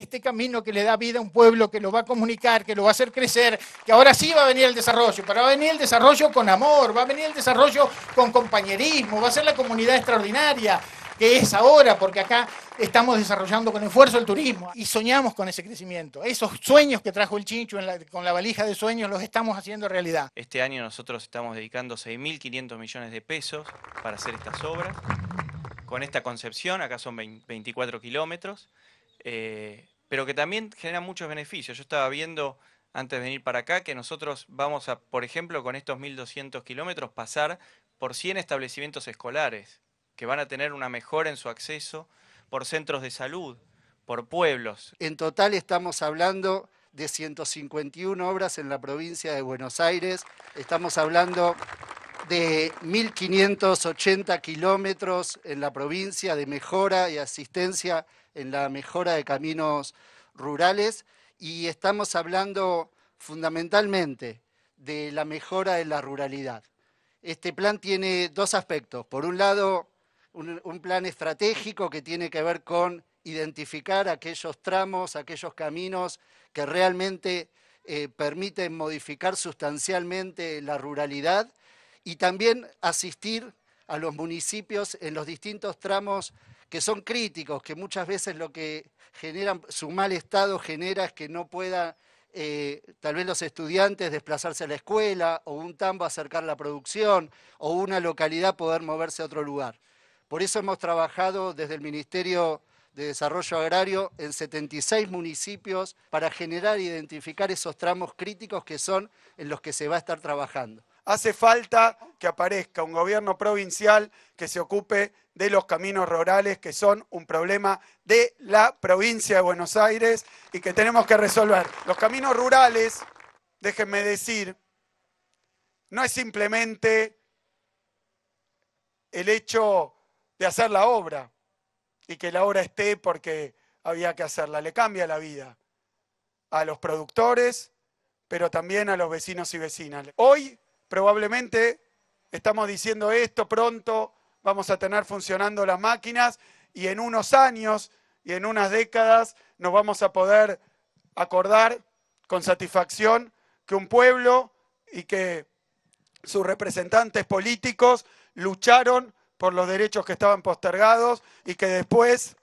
este camino que le da vida a un pueblo, que lo va a comunicar, que lo va a hacer crecer, que ahora sí va a venir el desarrollo, pero va a venir el desarrollo con amor, va a venir el desarrollo con compañerismo, va a ser la comunidad extraordinaria que es ahora, porque acá estamos desarrollando con esfuerzo el turismo y soñamos con ese crecimiento. Esos sueños que trajo el Chincho con la valija de sueños los estamos haciendo realidad. Este año nosotros estamos dedicando 6.500 millones de pesos para hacer estas obras. Con esta concepción, acá son 24 kilómetros, eh, pero que también genera muchos beneficios. Yo estaba viendo antes de venir para acá que nosotros vamos a, por ejemplo, con estos 1.200 kilómetros, pasar por 100 establecimientos escolares, que van a tener una mejora en su acceso, por centros de salud, por pueblos. En total estamos hablando de 151 obras en la provincia de Buenos Aires. Estamos hablando de 1.580 kilómetros en la provincia de mejora y asistencia en la mejora de caminos rurales y estamos hablando fundamentalmente de la mejora de la ruralidad. Este plan tiene dos aspectos. Por un lado, un, plan estratégico que tiene que ver con identificar aquellos tramos, aquellos caminos que realmente eh, permiten modificar sustancialmente la ruralidad y también asistir a los municipios en los distintos tramos que son críticos, que muchas veces lo que generan, su mal estado genera es que no puedan eh, tal vez los estudiantes desplazarse a la escuela, o un tambo acercar la producción, o una localidad poder moverse a otro lugar. Por eso hemos trabajado desde el Ministerio de Desarrollo Agrario en 76 municipios para generar e identificar esos tramos críticos que son en los que se va a estar trabajando hace falta que aparezca un gobierno provincial que se ocupe de los caminos rurales, que son un problema de la provincia de Buenos Aires y que tenemos que resolver. Los caminos rurales, déjenme decir, no es simplemente el hecho de hacer la obra y que la obra esté porque había que hacerla. Le cambia la vida a los productores, pero también a los vecinos y vecinas. Hoy probablemente estamos diciendo esto, pronto vamos a tener funcionando las máquinas y en unos años y en unas décadas nos vamos a poder acordar con satisfacción que un pueblo y que sus representantes políticos lucharon por los derechos que estaban postergados y que después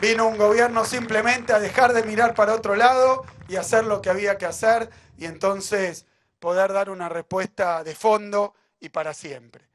vino un gobierno simplemente a dejar de mirar para otro lado y hacer lo que había que hacer y entonces poder dar una respuesta de fondo y para siempre.